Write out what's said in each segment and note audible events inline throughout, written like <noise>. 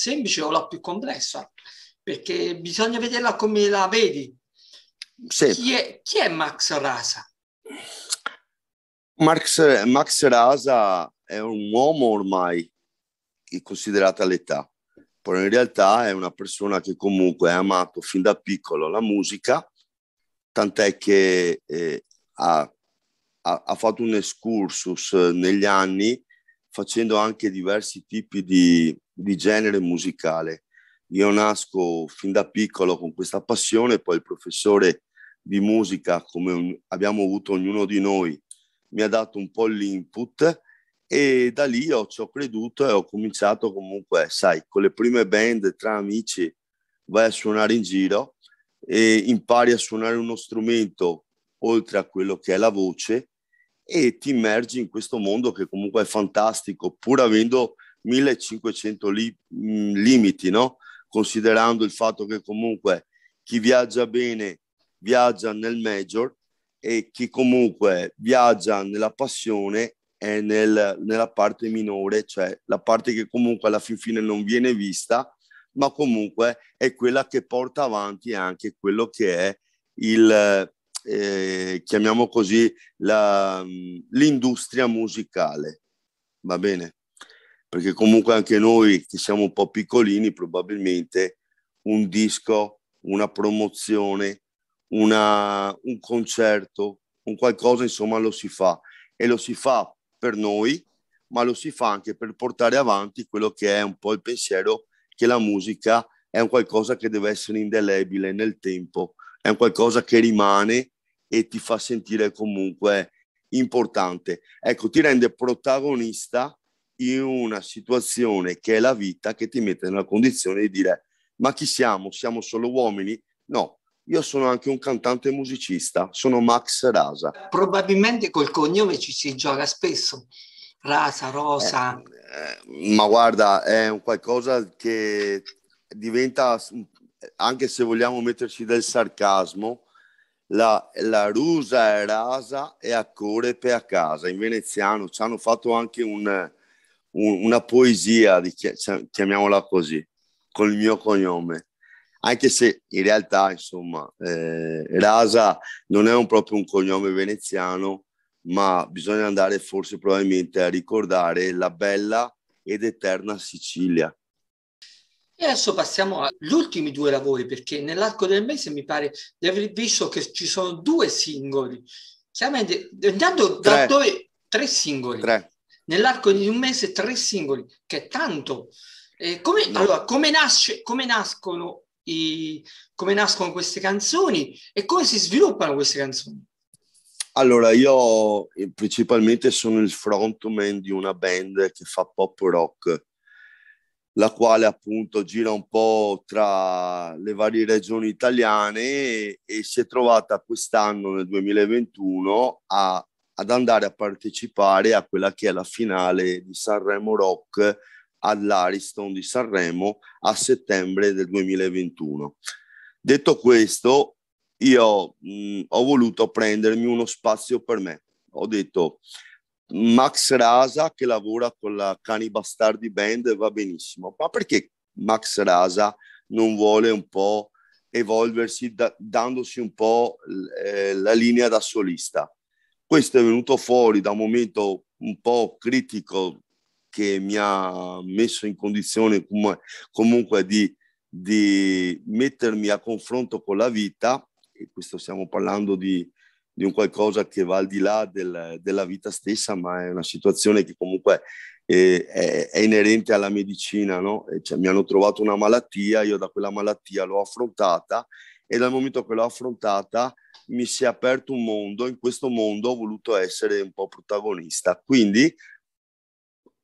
semplice o la più complessa, perché bisogna vederla come la vedi. Sì. Chi, è, chi, è, Max Rasa? Max, Max Rasa è un uomo ormai considerata l'età, però in realtà è una persona che comunque ha amato fin da piccolo la musica, tant'è che eh, ha, ha, ha fatto un excursus eh, negli anni facendo anche diversi tipi di, di genere musicale. Io nasco fin da piccolo con questa passione, poi il professore di musica, come abbiamo avuto ognuno di noi, mi ha dato un po' l'input e da lì ho, ci ho creduto e ho cominciato comunque, sai, con le prime band tra amici vai a suonare in giro e impari a suonare uno strumento oltre a quello che è la voce e ti immergi in questo mondo che comunque è fantastico, pur avendo 1500 li, mh, mm, limiti, no? considerando il fatto che comunque chi viaggia bene viaggia nel major e chi comunque viaggia nella passione è nel, nella parte minore, cioè la parte che comunque alla fin fine non viene vista, ma comunque è quella che porta avanti anche quello che è il, eh, chiamiamo così, la, mm, l'industria musicale. Va bene? perché comunque anche noi che siamo un po' piccolini probabilmente un disco, una promozione, una, un concerto, un qualcosa insomma lo si fa e lo si fa per noi ma lo si fa anche per portare avanti quello che è un po' il pensiero che la musica è un qualcosa che deve essere indelebile nel tempo, è un qualcosa che rimane e ti fa sentire comunque importante. Ecco, ti rende protagonista in una situazione che è la vita che ti mette nella condizione di dire ma chi siamo? Siamo solo uomini? No, io sono anche un cantante musicista, sono Max Rasa. Probabilmente col cognome ci si gioca spesso, Rasa, Rosa. Eh, eh, ma guarda, è un qualcosa che diventa, anche se vogliamo metterci del sarcasmo, la, la, rusa è rasa e a corpe a casa in veneziano ci hanno fatto anche un, una poesia, cioè, chiamiamola così, col mio cognome. Anche se in realtà, insomma, eh, Rasa non è un, proprio un cognome veneziano, ma bisogna andare forse probabilmente a ricordare la bella ed eterna Sicilia. E adesso passiamo agli ultimi due lavori, perché nell'arco del mese mi pare di aver visto che ci sono due singoli. Chiaramente, intanto da tre. dove tre singoli. Tre nell'arco di un mese tre singoli, che è tanto. Eh, come, allora, come, nasce, come, nascono i, come nascono queste canzoni e come si sviluppano queste canzoni? Allora, io eh, principalmente sono il frontman di una band che fa pop rock, la quale appunto gira un po' tra le varie regioni italiane e, e si è trovata quest'anno, nel 2021, a ad andare a partecipare a quella che è la finale di Sanremo Rock all'Ariston di Sanremo a settembre del 2021. Detto questo, io mh, ho voluto prendermi uno spazio per me. Ho detto Max Rasa che lavora con la Cani Bastardi Band va benissimo, ma perché Max Rasa non vuole un po' evolversi da, dandosi un po' eh, la linea da solista? Questo è venuto fuori da un momento un po' critico che mi ha messo in condizione comunque di, di mettermi a confronto con la vita, e questo stiamo parlando di, di un qualcosa che va al di là del, della vita stessa, ma è una situazione che comunque è, eh, è, è inerente alla medicina, no? e Cioè, mi hanno trovato una malattia, io da quella malattia l'ho affrontata e dal momento che l'ho affrontata mi si è aperto un mondo, in questo mondo ho voluto essere un po' protagonista. Quindi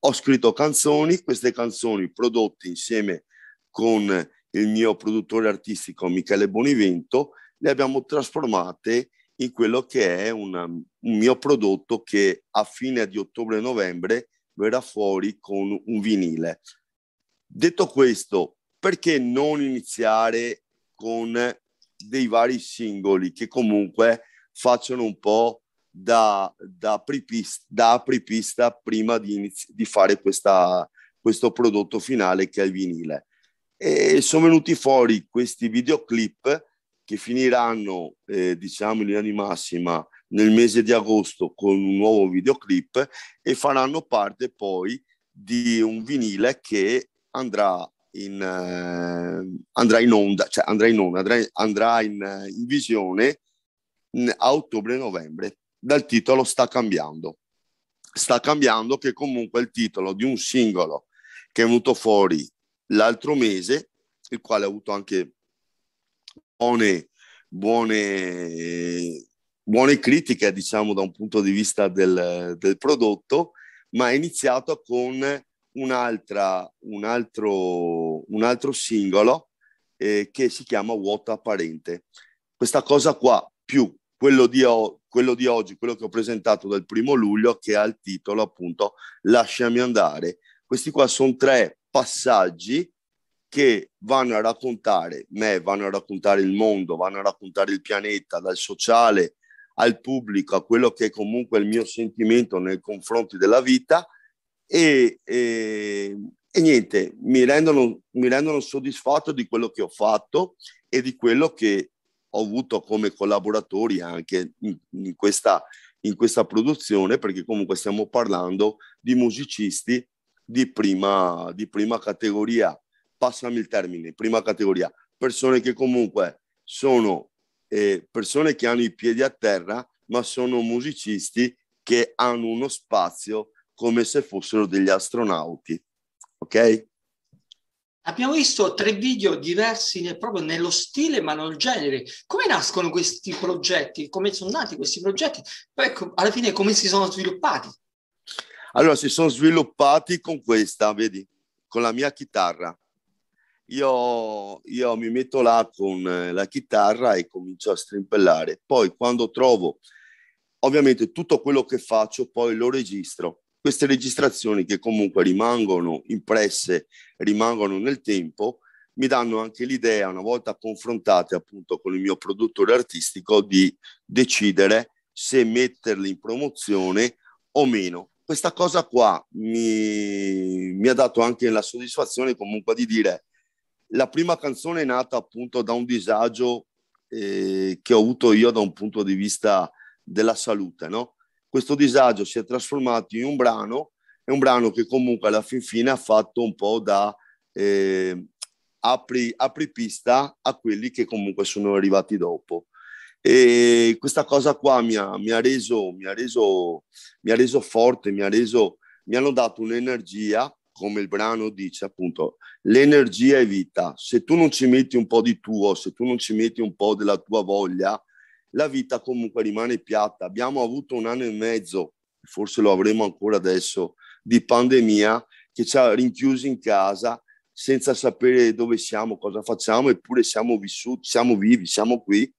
ho scritto canzoni, queste canzoni prodotte insieme con il mio produttore artistico Michele Bonivento, le abbiamo trasformate in quello che è una, un mio prodotto che a fine di ottobre-novembre verrà fuori con un vinile. Detto questo, perché non iniziare con dei vari singoli che comunque facciano un po' da, da, apripista, da apripista prima di, inizi- di fare questa, questo prodotto finale che è il vinile. E sono venuti fuori questi videoclip che finiranno, eh, diciamo in linea di massima, nel mese di agosto con un nuovo videoclip e faranno parte poi di un vinile che andrà in, eh, andrà in onda, cioè andrà in onda, andrà, andrà in, eh, in, visione a ottobre-novembre dal titolo Sta cambiando. Sta cambiando che comunque è il titolo di un singolo che è venuto fuori l'altro mese, il quale ha avuto anche buone, buone, buone critiche, diciamo, da un punto di vista del, del prodotto, ma è iniziato con un'altra, un, altro, un altro singolo eh, che si chiama Vuota Apparente. Questa cosa qua, più quello di, o- quello di oggi, quello che ho presentato dal primo luglio, che ha il titolo appunto Lasciami andare. Questi qua sono tre passaggi che vanno a raccontare me, vanno a raccontare il mondo, vanno a raccontare il pianeta, dal sociale al pubblico, a quello che è comunque il mio sentimento nei confronti della vita e, e, e niente, mi rendono, mi rendono soddisfatto di quello che ho fatto e di quello che ho avuto come collaboratori anche in, in, questa, in questa produzione, perché comunque stiamo parlando di musicisti di prima, di prima categoria, passami il termine, prima categoria, persone che comunque sono eh, persone che hanno i piedi a terra, ma sono musicisti che hanno uno spazio come se fossero degli astronauti. Ok? Abbiamo visto tre video diversi nel, proprio nello stile ma non genere. Come nascono questi progetti? Come sono nati questi progetti? Poi ecco, alla fine come si sono sviluppati? Allora, si sono sviluppati con questa, vedi, con la mia chitarra. Io, io mi metto là con eh, la chitarra e comincio a strimpellare. Poi quando trovo, ovviamente tutto quello che faccio, poi lo registro queste registrazioni che comunque rimangono impresse, rimangono nel tempo, mi danno anche l'idea, una volta confrontate appunto con il mio produttore artistico, di decidere se metterli in promozione o meno. Questa cosa qua mi, mi ha dato anche la soddisfazione comunque di dire la prima canzone è nata appunto da un disagio eh, che ho avuto io da un punto di vista della salute, no? questo disagio si è trasformato in un brano, è un brano che comunque alla fin fine ha fatto un po' da eh, apri, apripista a quelli che comunque sono arrivati dopo. E questa cosa qua mi ha, mi ha, reso, mi ha, reso, mi ha reso forte, mi, ha reso, mi hanno dato un'energia, come il brano dice appunto, l'energia è vita. Se tu non ci metti un po' di tuo, se tu non ci metti un po' della tua voglia, la vita comunque rimane piatta. Abbiamo avuto un anno e mezzo, forse lo avremo ancora adesso, di pandemia che ci ha rinchiusi in casa senza sapere dove siamo, cosa facciamo, eppure siamo vissuti, siamo vivi, siamo qui.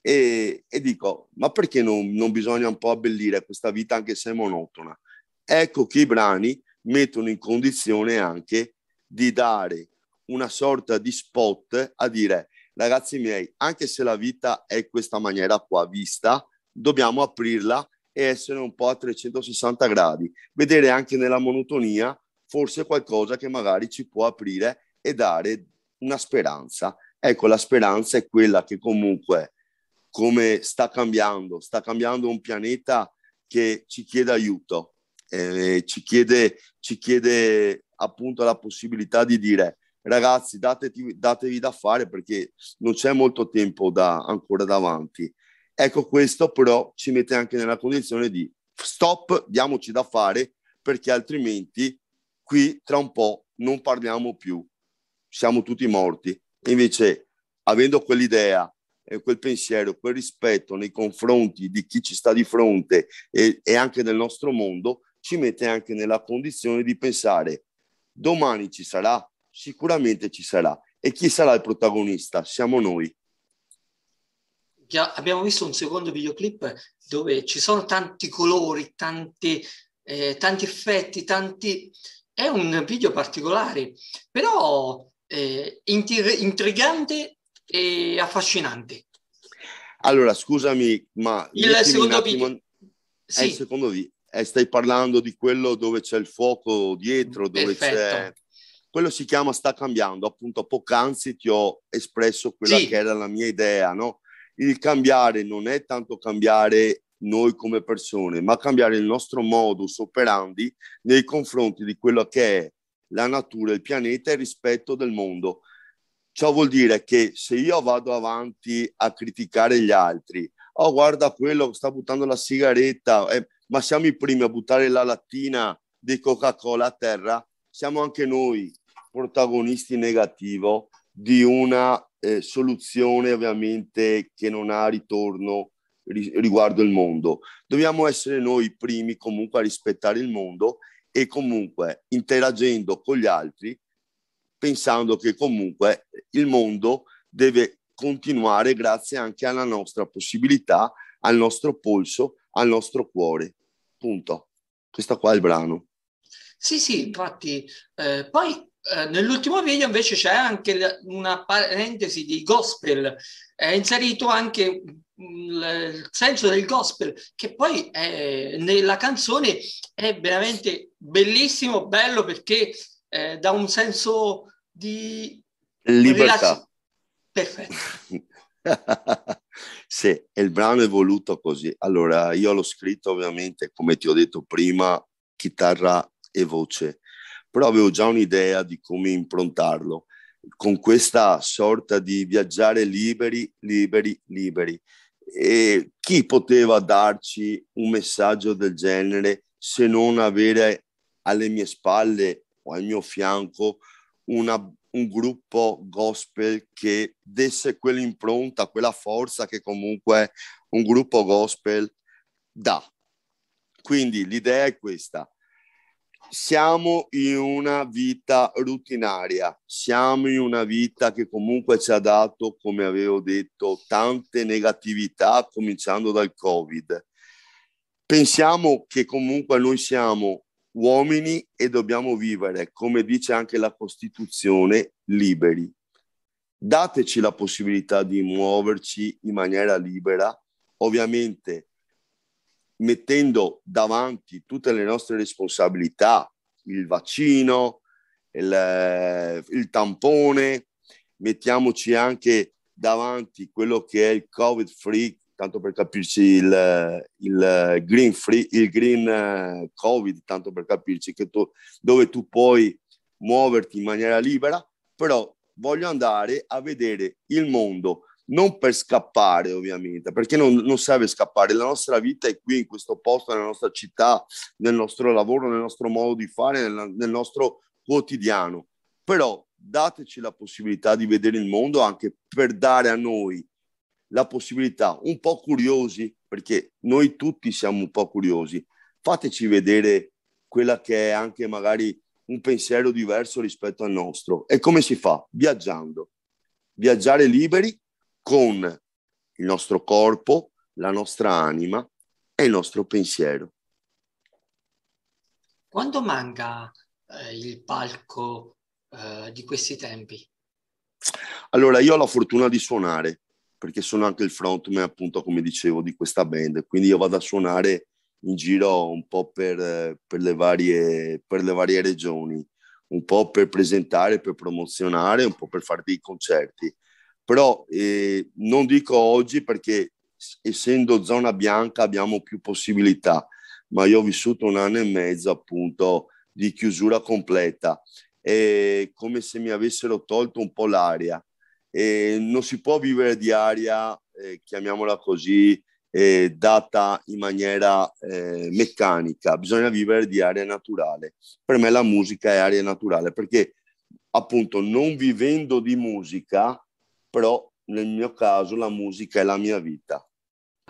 E, e dico, ma perché non, non bisogna un po' abbellire questa vita anche se è monotona? Ecco che i brani mettono in condizione anche di dare una sorta di spot a dire ragazzi miei, anche se la vita è in questa maniera qua vista, dobbiamo aprirla e essere un po' a 360 gradi, vedere anche nella monotonia forse qualcosa che magari ci può aprire e dare una speranza. Ecco, la speranza è quella che comunque, come sta cambiando, sta cambiando un pianeta che ci chiede aiuto, eh, ci, chiede, ci chiede appunto la possibilità di dire ragazzi datevi, datevi da fare perché non c'è molto tempo da, ancora davanti. Ecco questo però ci mette anche nella condizione di stop, diamoci da fare perché altrimenti qui tra un po' non parliamo più, siamo tutti morti. Invece avendo quell'idea quel pensiero, quel rispetto nei confronti di chi ci sta di fronte e, e, anche del nostro mondo, ci mette anche nella condizione di pensare domani ci sarà, sicuramente ci sarà. E chi sarà il protagonista? Siamo noi. Abbiamo visto un secondo videoclip dove ci sono tanti colori, tanti, eh, tanti effetti, tanti... È un video particolare, però eh, intir- intrigante e affascinante. Allora, scusami, ma... Il secondo attimo... video. Eh, sì. È il secondo video. Eh, stai parlando di quello dove c'è il fuoco dietro, dove Perfetto. c'è quello si chiama Sta cambiando, appunto poc'anzi ti ho espresso quella sì. che era la mia idea, no? Il cambiare non è tanto cambiare noi come persone, ma cambiare il nostro modus operandi nei confronti di quello che è la natura, il pianeta e il rispetto del mondo. Ciò vuol dire che se io vado avanti a criticare gli altri, oh guarda quello che sta buttando la sigaretta, eh, ma siamo i primi a buttare la lattina di Coca-Cola a terra, siamo anche noi protagonisti negativo di una eh, soluzione ovviamente che non ha ritorno ri- riguardo il mondo. Dobbiamo essere noi i primi comunque a rispettare il mondo e comunque interagendo con gli altri, pensando che comunque il mondo deve continuare grazie anche alla nostra possibilità, al nostro polso, al nostro cuore. Punto. Questo qua è il brano. Sì, sì, infatti. Eh, poi eh, nell'ultimo video invece c'è anche una parentesi di gospel, è inserito anche mm, il senso del gospel che poi è, eh, nella canzone è veramente bellissimo, bello perché eh, dà un senso di libertà. Relaz... Perfetto. sì, <laughs> il brano è voluto così. Allora, io l'ho scritto ovviamente, come ti ho detto prima, chitarra e voce però avevo già un'idea di come improntarlo con questa sorta di viaggiare liberi, liberi, liberi. E chi poteva darci un messaggio del genere se non avere alle mie spalle o al mio fianco una, un gruppo gospel che desse quell'impronta, quella forza che comunque un gruppo gospel dà. Quindi l'idea è questa, siamo in una vita rutinaria, siamo in una vita che comunque ci ha dato, come avevo detto, tante negatività, cominciando dal Covid. Pensiamo che comunque noi siamo uomini e dobbiamo vivere, come dice anche la Costituzione, liberi. Dateci la possibilità di muoverci in maniera libera, ovviamente mettendo davanti tutte le nostre responsabilità, il vaccino, il, il tampone, mettiamoci anche davanti quello che è il covid free, tanto per capirci il, il green free, il green eh, covid, tanto per capirci che tu, dove tu puoi muoverti in maniera libera, però voglio andare a vedere il mondo non per scappare ovviamente, perché non, non, serve scappare, la nostra vita è qui, in questo posto, nella nostra città, nel nostro lavoro, nel nostro modo di fare, nel, nel nostro quotidiano. Però dateci la possibilità di vedere il mondo anche per dare a noi la possibilità, un po' curiosi, perché noi tutti siamo un po' curiosi, fateci vedere quella che è anche magari un pensiero diverso rispetto al nostro. E come si fa? Viaggiando. Viaggiare liberi con il nostro corpo, la nostra anima e il nostro pensiero. Quando manca eh, il palco eh, di questi tempi? Allora, io ho la fortuna di suonare, perché sono anche il frontman, appunto, come dicevo, di questa band. Quindi io vado a suonare in giro un po' per, per, le, varie, per le varie regioni, un po' per presentare, per promozionare, un po' per fare dei concerti però eh, non dico oggi perché essendo zona bianca abbiamo più possibilità, ma io ho vissuto un anno e mezzo appunto di chiusura completa, è come se mi avessero tolto un po' l'aria. E non si può vivere di aria, eh, chiamiamola così, eh, data in maniera eh, meccanica, bisogna vivere di aria naturale. Per me la musica è aria naturale perché appunto non vivendo di musica però nel mio caso la musica è la mia vita.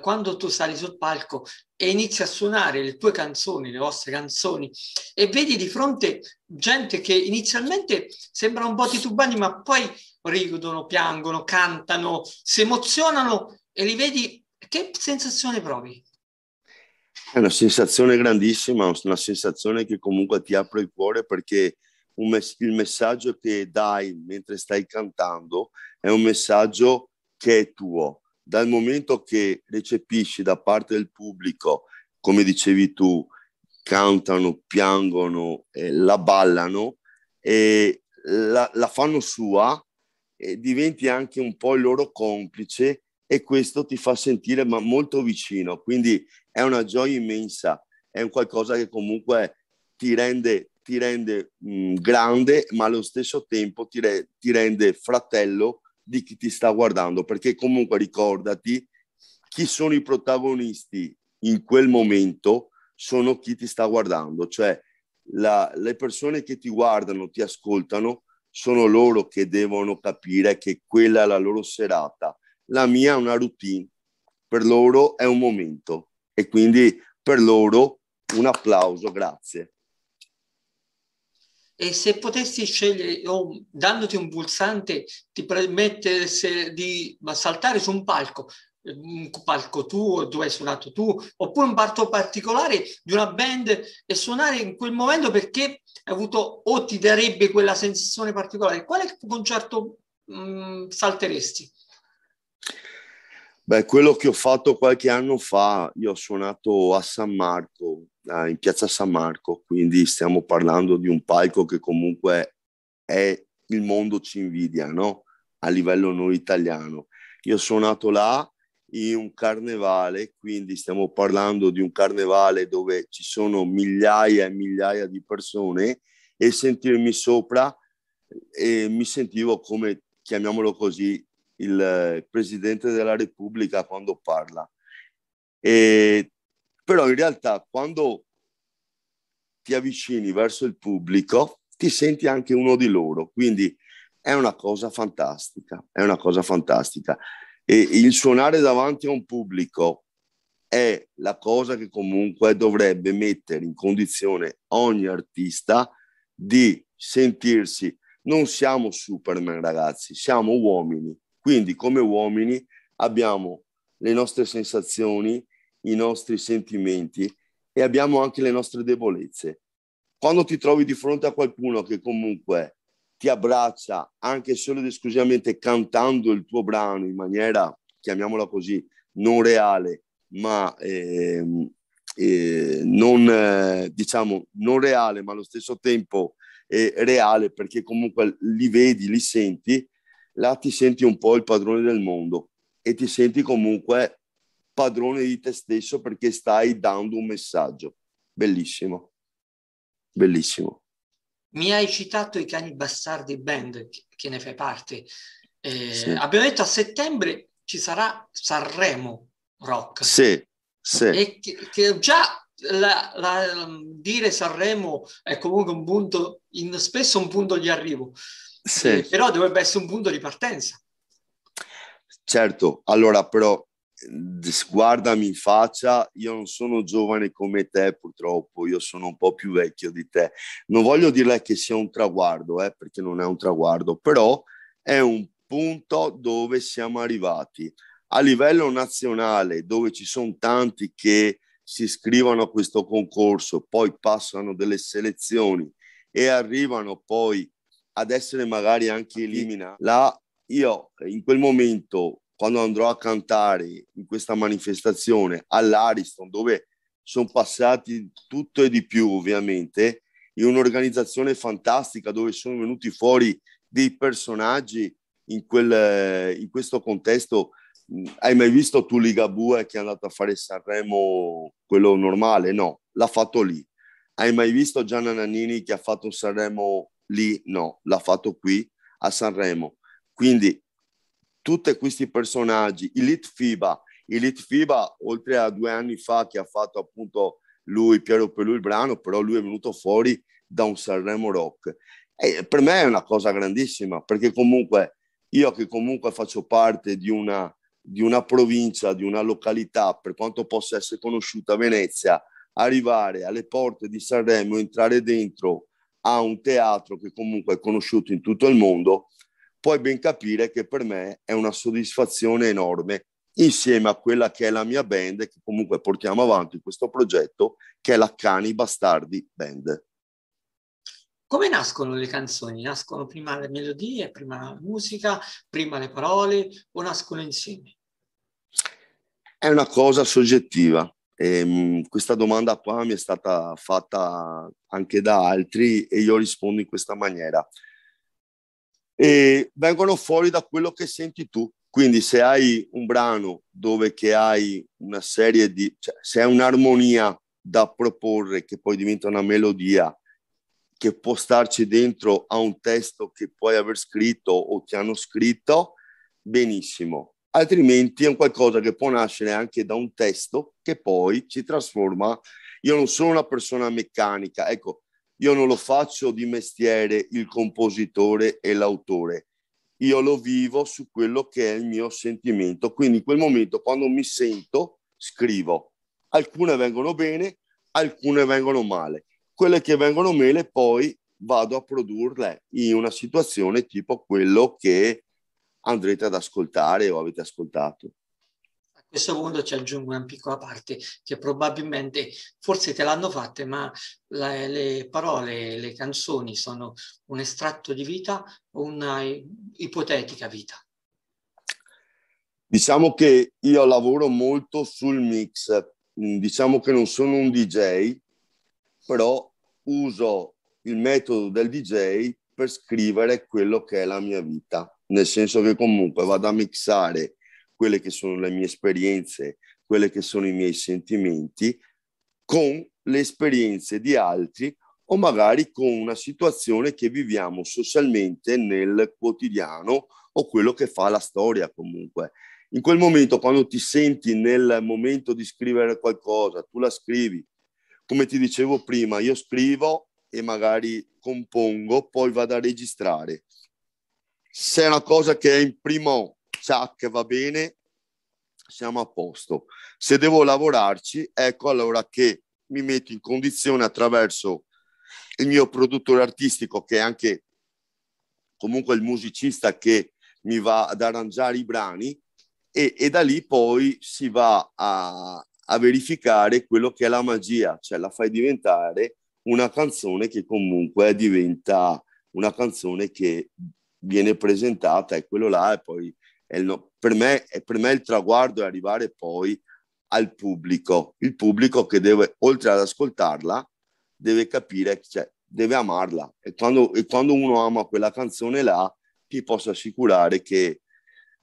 Quando tu sali sul palco e inizi a suonare le tue canzoni, le vostre canzoni, e vedi di fronte gente che inizialmente sembra un po' titubani, ma poi ridono, piangono, cantano, si emozionano e li vedi, che sensazione provi? È una sensazione grandissima, una sensazione che comunque ti apre il cuore perché mes- il messaggio che dai mentre stai cantando è un messaggio che è tuo. Dal momento che recepisci da parte del pubblico, come dicevi tu, cantano, piangono, eh, la ballano e la, la fanno sua, e diventi anche un po' il loro complice e questo ti fa sentire ma molto vicino. Quindi è una gioia immensa, è un qualcosa che comunque ti rende ti rende mh, mm, grande, ma allo stesso tempo ti, re- ti, rende fratello di chi ti sta guardando, perché comunque ricordati chi sono i protagonisti in quel momento sono chi ti sta guardando, cioè la, le persone che ti guardano, ti ascoltano, sono loro che devono capire che quella è la loro serata. La mia è una routine, per loro è un momento e quindi per loro un applauso, grazie. E se potessi scegliere, oh, dandoti un pulsante, ti permettesse di saltare su un palco, un palco tuo dove hai suonato tu, oppure un parto particolare di una band e suonare in quel momento perché hai avuto o ti darebbe quella sensazione particolare, quale concerto mh, mm, salteresti? Beh, quello che ho fatto qualche anno fa, io ho suonato a San Marco, eh, in piazza San Marco, quindi stiamo parlando di un palco che comunque è il mondo ci invidia, no? A livello noi italiano. Io ho suonato là in un carnevale, quindi stiamo parlando di un carnevale dove ci sono migliaia e migliaia di persone e sentirmi sopra e eh, mi sentivo come, chiamiamolo così, il eh, Presidente della Repubblica quando parla. E, però in realtà quando ti avvicini verso il pubblico ti senti anche uno di loro, quindi è una cosa fantastica, è una cosa fantastica. E il suonare davanti a un pubblico è la cosa che comunque dovrebbe mettere in condizione ogni artista di sentirsi non siamo Superman ragazzi, siamo uomini quindi come uomini abbiamo le nostre sensazioni, i nostri sentimenti e abbiamo anche le nostre debolezze. Quando ti trovi di fronte a qualcuno che comunque ti abbraccia anche solo ed esclusivamente cantando il tuo brano in maniera, chiamiamola così, non reale, ma eh, eh, non, eh, diciamo, non reale, ma allo stesso tempo eh, reale perché comunque li vedi, li senti, là ti senti un po' il padrone del mondo e ti senti comunque padrone di te stesso perché stai dando un messaggio. Bellissimo, bellissimo. Mi hai citato i Cani Bastardi Band, che ne fai parte. Eh, sì. Abbiamo detto a settembre ci sarà Sanremo Rock. Sì, sì. E che, che già la, la, dire Sanremo è comunque un punto, in, spesso un punto di arrivo sì. Eh, però dovrebbe essere un punto di partenza. Certo, allora però guardami in faccia, io non sono giovane come te purtroppo, io sono un po' più vecchio di te. Non voglio dirle che sia un traguardo, eh, perché non è un traguardo, però è un punto dove siamo arrivati. A livello nazionale, dove ci sono tanti che si iscrivono a questo concorso, poi passano delle selezioni e arrivano poi ad essere magari anche eliminata. La, io eh, in quel momento, quando andrò a cantare in questa manifestazione all'Ariston, dove sono passati tutto e di più ovviamente, in un'organizzazione fantastica dove sono venuti fuori dei personaggi in, quel, eh, in questo contesto. Hai mai visto tu Ligabue eh, che è andato a fare Sanremo quello normale? No, l'ha fatto lì. Hai mai visto Gianna Nannini che ha fatto un Sanremo lì no, l'ha fatto qui a Sanremo. Quindi tutti questi personaggi, Elite FIBA, Elite FIBA oltre a due anni fa che ha fatto appunto lui, Piero per il brano, però lui è venuto fuori da un Sanremo Rock. E per me è una cosa grandissima, perché comunque io che comunque faccio parte di una, di una provincia, di una località, per quanto possa essere conosciuta Venezia, arrivare alle porte di Sanremo, entrare dentro a un teatro che comunque è conosciuto in tutto il mondo, puoi ben capire che per me è una soddisfazione enorme insieme a quella che è la mia band che comunque portiamo avanti questo progetto che è la Cani Bastardi Band. Come nascono le canzoni? Nascono prima le melodie, prima la musica, prima le parole o nascono insieme? È una cosa soggettiva. E, ehm, questa domanda qua mi è stata fatta anche da altri e io rispondo in questa maniera. E vengono fuori da quello che senti tu. Quindi se hai un brano dove che hai una serie di... Cioè, se hai un'armonia da proporre che poi diventa una melodia che può starci dentro a un testo che puoi aver scritto o che hanno scritto, benissimo altrimenti è un qualcosa che può nascere anche da un testo che poi si trasforma. Io non sono una persona meccanica, ecco, io non lo faccio di mestiere il compositore e l'autore, io lo vivo su quello che è il mio sentimento, quindi in quel momento quando mi sento scrivo, alcune vengono bene, alcune vengono male, quelle che vengono male poi vado a produrle in una situazione tipo quello che andrete ad ascoltare o avete ascoltato. A questo punto ci aggiungo una piccola parte che probabilmente forse te l'hanno fatta, ma la, le parole, le canzoni sono un estratto di vita o una ipotetica vita? Diciamo che io lavoro molto sul mix, mm, diciamo che non sono un DJ, però uso il metodo del DJ per scrivere quello che è la mia vita nel senso che comunque vado a mixare quelle che sono le mie esperienze, quelle che sono i miei sentimenti con le esperienze di altri o magari con una situazione che viviamo socialmente nel quotidiano o quello che fa la storia comunque. In quel momento, quando ti senti nel momento di scrivere qualcosa, tu la scrivi. Come ti dicevo prima, io scrivo e magari compongo, poi vado a registrare se è una cosa che è in primo ciac va bene, siamo a posto. Se devo lavorarci, ecco allora che mi metto in condizione attraverso il mio produttore artistico, che è anche comunque il musicista che mi va ad arrangiare i brani, e, e da lì poi si va a, a verificare quello che è la magia, cioè la fai diventare una canzone che comunque diventa una canzone che viene presentata è quello là e poi no, per, me, per me il traguardo è arrivare poi al pubblico, il pubblico che deve, oltre ad ascoltarla, deve capire, cioè, deve amarla. E quando, e quando uno ama quella canzone là, ti posso assicurare che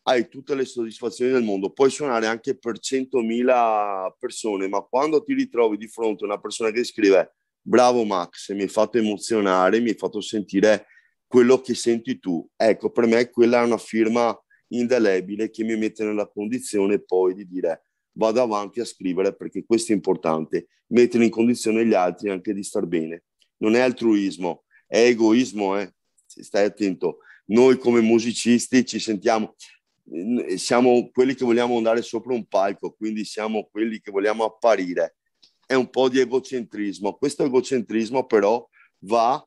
hai tutte le soddisfazioni del mondo. Puoi suonare anche per 100.000 persone, ma quando ti ritrovi di fronte a una persona che scrive bravo Max, mi hai fatto emozionare, mi hai fatto sentire quello che senti tu. Ecco, per me quella è una firma indelebile che mi mette nella condizione poi di dire vado avanti a scrivere perché questo è importante, mettere in condizione gli altri anche di star bene. Non è altruismo, è egoismo, eh? stai attento. Noi come musicisti ci sentiamo, mm, eh, siamo quelli che vogliamo andare sopra un palco, quindi siamo quelli che vogliamo apparire. È un po' di egocentrismo. Questo egocentrismo però va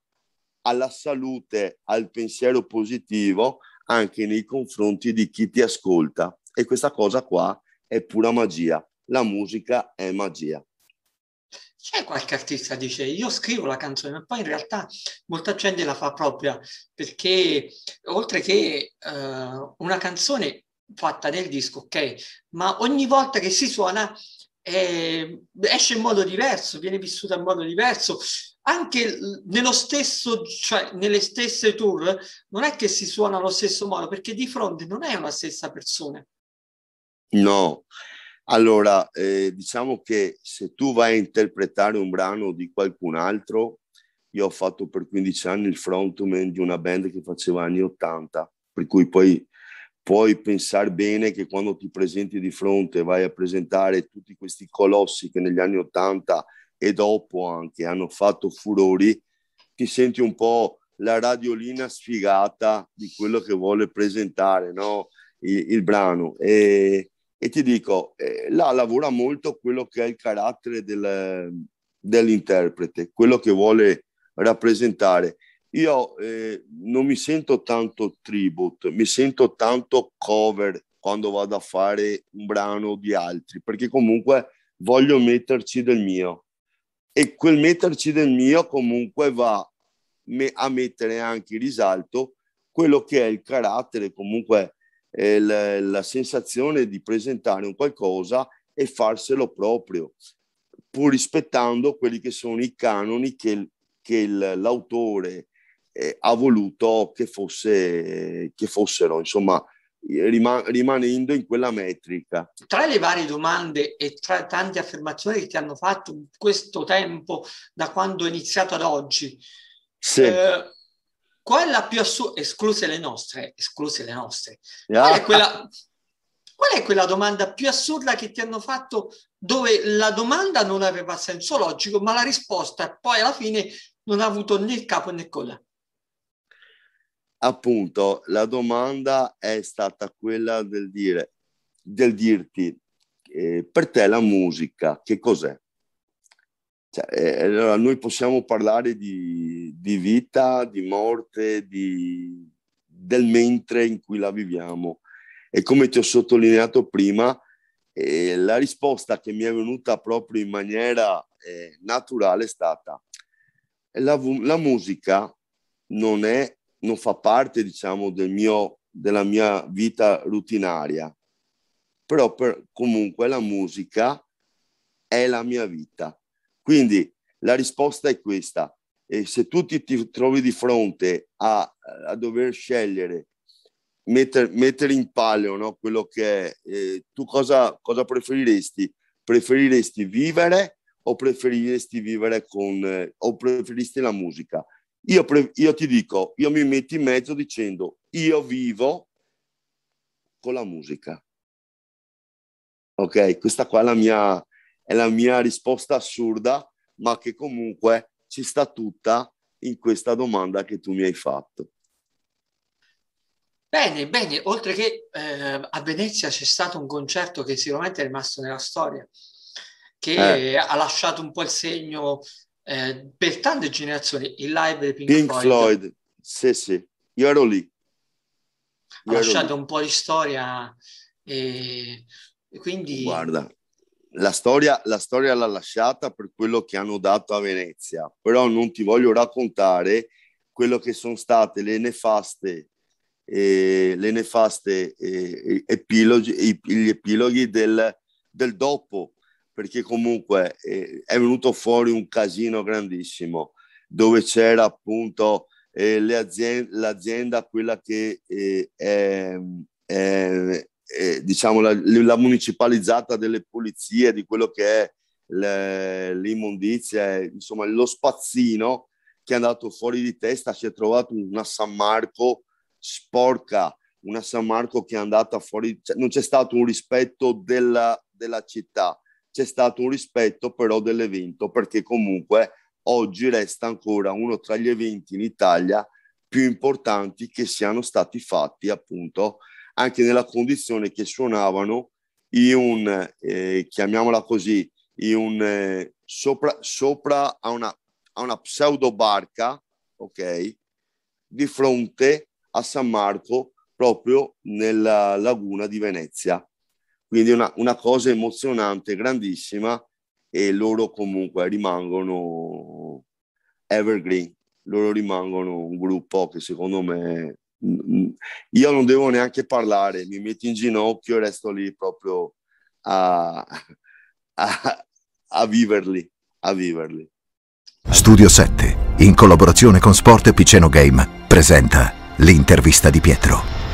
alla salute, al pensiero positivo anche nei confronti di chi ti ascolta. E questa cosa qua è pura magia. La musica è magia. C'è qualche artista che dice io scrivo la canzone, ma poi in realtà molta gente la fa propria, perché oltre che uh, una canzone fatta nel disco, ok, ma ogni volta che si suona eh, esce in modo diverso, viene vissuta in modo diverso, anche nello stesso, cioè nelle stesse tour, non è che si suona allo stesso modo, perché di fronte non è la stessa persona. No, allora eh, diciamo che se tu vai a interpretare un brano di qualcun altro, io ho fatto per 15 anni il frontman di una band che faceva anni 80, per cui poi puoi pensare bene che quando ti presenti di fronte, vai a presentare tutti questi colossi che negli anni 80 e dopo anche hanno fatto furori, ti senti un po' la radiolina sfigata di quello che vuole presentare no? il, il brano. E, e, ti dico, eh, là lavora molto quello che è il carattere del, dell'interprete, quello che vuole rappresentare. Io eh, non mi sento tanto tribute, mi sento tanto cover quando vado a fare un brano di altri, perché comunque voglio metterci del mio e quel metterci del mio comunque va a mettere anche in risalto quello che è il carattere, comunque eh, la, la sensazione di presentare un qualcosa e farselo proprio, pur rispettando quelli che sono i canoni che, che l'autore eh, ha voluto che, fosse, che fossero, insomma, rimanendo in quella metrica. Tra le varie domande e tra tante affermazioni che ti hanno fatto in questo tempo, da quando è iniziato ad oggi, sì. eh, qual è la più assurda, escluse le nostre, escluse le nostre, ah. qual è, quella, qual è quella domanda più assurda che ti hanno fatto dove la domanda non aveva senso logico, ma la risposta poi alla fine non ha avuto né il capo né coda? appunto la domanda è stata quella del dire, del dirti eh, per te la musica che cos'è? Cioè, eh, allora noi possiamo parlare di, di vita, di morte, di, del mentre in cui la viviamo e come ti ho sottolineato prima, eh, la risposta che mi è venuta proprio in maniera eh, naturale è stata la, la musica non è non fa parte, diciamo, del mio, della mia vita rutinaria, però per, comunque la musica è la mia vita. Quindi la risposta è questa. E se tu ti, ti trovi di fronte a, a dover scegliere, metter, mettere in palio no, quello che è, eh, tu cosa, cosa preferiresti? Preferiresti vivere o preferiresti vivere con, eh, o preferisti la musica? Io, pre- io ti dico, io mi metto in mezzo dicendo io vivo con la musica. Ok, questa qua è la mia, è la mia risposta assurda, ma che comunque ci sta tutta in questa domanda che tu mi hai fatto. Bene, bene, oltre che eh, a Venezia c'è stato un concerto che sicuramente è rimasto nella storia, che eh. ha lasciato un po' il segno eh, per tante generazioni il live dei Pink, Pink Floyd. Floyd. Sì, sì, io ero lì. Io ha lasciato lì. un po' di storia e, e quindi... Guarda, la storia, la storia l'ha lasciata per quello che hanno dato a Venezia, però non ti voglio raccontare quello che sono state le nefaste, eh, le nefaste eh, epilogi, gli epiloghi del, del dopo, perché comunque eh, è venuto fuori un casino grandissimo dove c'era appunto eh, azien- l'azienda, quella che eh, è, è, è, diciamo la, la, municipalizzata delle pulizie, di quello che è le, l'immondizia, insomma lo spazzino che è andato fuori di testa, si è trovato una San Marco sporca, una San Marco che è andata fuori, cioè non c'è stato un rispetto della, della città c'è stato un rispetto però dell'evento perché comunque oggi resta ancora uno tra gli eventi in Italia più importanti che siano stati fatti appunto anche nella condizione che suonavano in un, eh, chiamiamola così, in un, eh, sopra, sopra a una, a una pseudo barca, ok, di fronte a San Marco proprio nella laguna di Venezia. Quindi è una, una cosa emozionante, grandissima, e loro comunque rimangono evergreen, loro rimangono un gruppo che secondo me io non devo neanche parlare, mi metto in ginocchio e resto lì proprio a, <laughs> a, a viverli, a viverli. Studio 7, in collaborazione con Sport e Piceno Game, presenta l'intervista di Pietro.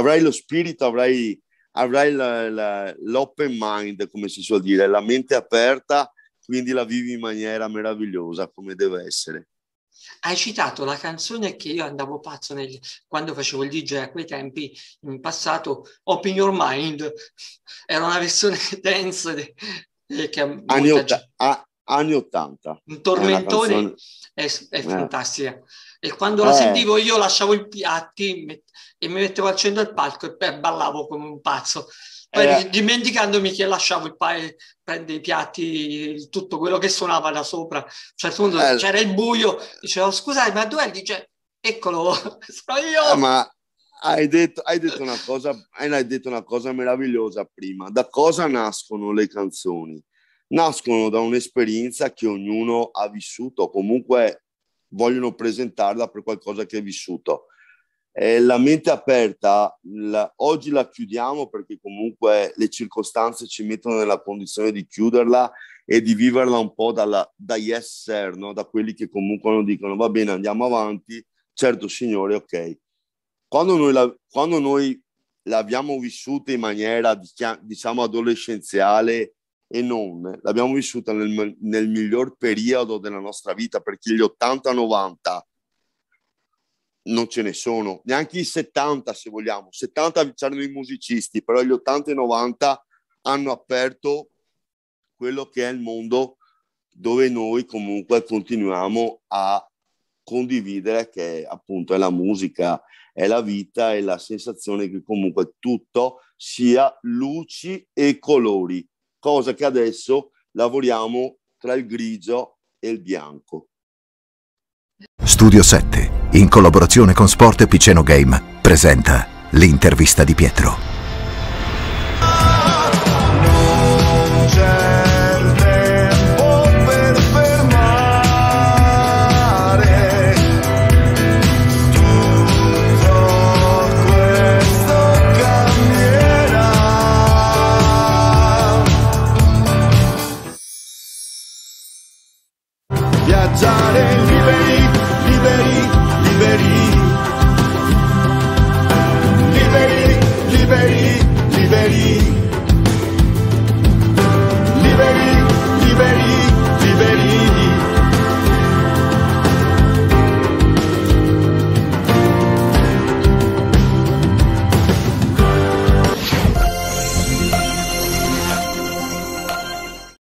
avrai lo spirito, avrai, avrai la, la, l'open mind, come si suol dire, la mente aperta, quindi la vivi in maniera meravigliosa, come deve essere. Hai citato la canzone che io andavo pazzo nel, quando facevo il DJ a quei tempi, in passato, Open Your Mind, era una versione <laughs> dance de, de, eh, che anni, molta, otta, a, anni 80. Un tormentone, è, è eh. fantastica. E quando eh. la sentivo io lasciavo i piatti e mi mettevo al centro del palco e ballavo come un pazzo. Poi eh. dimenticandomi che lasciavo il paese eh, prende i piatti, tutto quello che suonava da sopra. Cioè, punto, eh. c'era il buio, dicevo scusate, ma dov'è? Dice, eccolo, <laughs> sono io. Eh, ma hai detto, hai detto, una cosa, hai detto una cosa meravigliosa prima. Da cosa nascono le canzoni? Nascono da un'esperienza che ognuno ha vissuto, comunque vogliono presentarla per qualcosa che hai vissuto. Eh, la mente aperta la, oggi la chiudiamo perché comunque le circostanze ci mettono nella condizione di chiuderla e di viverla un po' dalla, da yes sir, no? da quelli che comunque non dicono va bene andiamo avanti, certo signore, ok. Quando noi, la, quando noi l'abbiamo vissuta in maniera diciamo adolescenziale e non l'abbiamo vissuta nel, nel miglior periodo della nostra vita perché gli 80-90 non ce ne sono, neanche i 70 se vogliamo, 70 c'erano i musicisti, però gli 80 e 90 hanno aperto quello che è il mondo dove noi comunque continuiamo a condividere che appunto è la musica, è la vita, e la sensazione che comunque tutto sia luci e colori cosa che adesso lavoriamo tra il grigio e il bianco. Studio 7, in collaborazione con Sport e Piceno Game, presenta l'intervista di Pietro.